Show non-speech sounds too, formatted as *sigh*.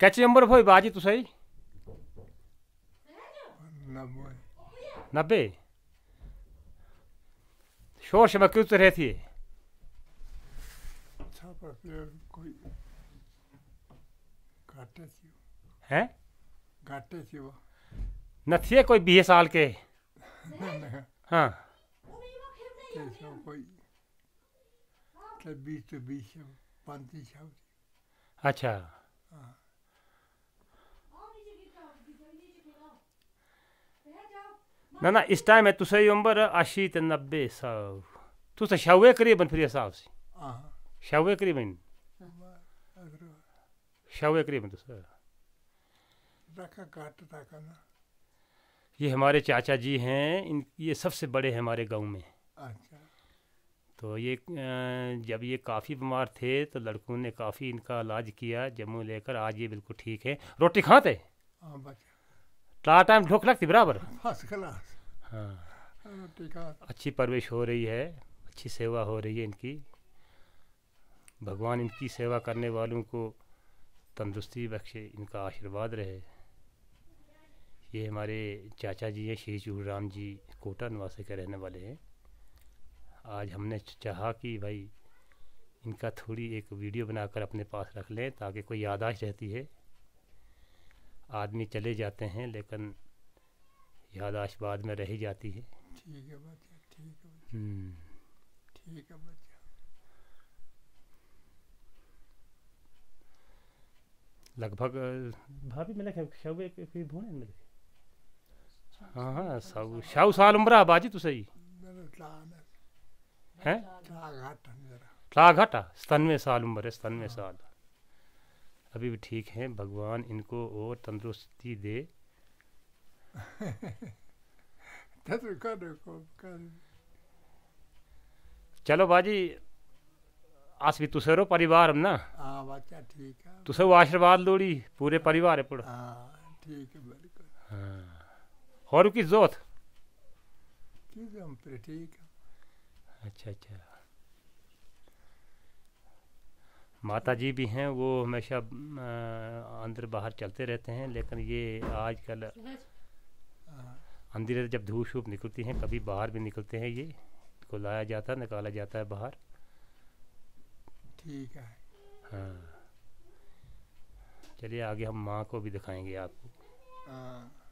Catch number हो बाजी तो सही नब्बे शोर शमा क्यों तो अच्छा, है घाटे थी वो न थे कोई बीस साल के हाँ तो कोई बीस तो बीस पैंतीस अच्छा हाँ ना ना इस टाइम है तुसे उम्र अस्सी ते नब्बे साल तुस शवे करीबन फिर हिसाब से शवे करीबन शवे करीबन तुस ये हमारे चाचा जी हैं इन ये सबसे बड़े हैं हमारे गांव में अच्छा तो ये जब ये काफ़ी बीमार थे तो लड़कों ने काफ़ी इनका इलाज किया जम्मू लेकर आज ये बिल्कुल ठीक है रोटी खाते हाँ टाटा टाइम ढोक लगती बराबर हाँ अच्छी परवरिश हो रही है अच्छी सेवा हो रही है इनकी भगवान इनकी सेवा करने वालों को तंदुरुस्ती बख्शे इनका आशीर्वाद रहे ये हमारे चाचा जी हैं श्री चूर राम जी कोटा निवासी के रहने वाले हैं आज हमने चाहा कि भाई इनका थोड़ी एक वीडियो बनाकर अपने पास रख लें ताकि कोई यादाश्त रहती है आदमी चले जाते हैं लेकिन यादाश्त बाद में रह जाती है ठीक है बच्चा ठीक है बच्चा हम्म। ठीक है बच्चा लगभग भाभी मैंने शव एक भूने मेरे हाँ हाँ सब अच्छा, अच्छा। शव साल उम्र है बाजी तो सही हैं घाटा सतानवे साल उम्र है सतानवे हाँ। साल अभी भी ठीक हैं भगवान इनको और तंदुरुस्ती दे *laughs* चलो बाजी अस भी तुसेरो परिवार हम ना हाँ, ठीक है तुसे आशीर्वाद लोड़ी पूरे हाँ। परिवार पर हां ठीक है बिल्कुल हाँ और की जोत ठीक है हम पर ठीक है अच्छा अच्छा माता जी भी हैं वो हमेशा अंदर बाहर चलते रहते हैं लेकिन ये आजकल अंधेरे जब धूप शूप निकलती हैं कभी बाहर भी निकलते हैं ये को लाया जाता है निकाला जाता है बाहर ठीक है हाँ चलिए आगे हम माँ को भी दिखाएंगे आपको हाँ।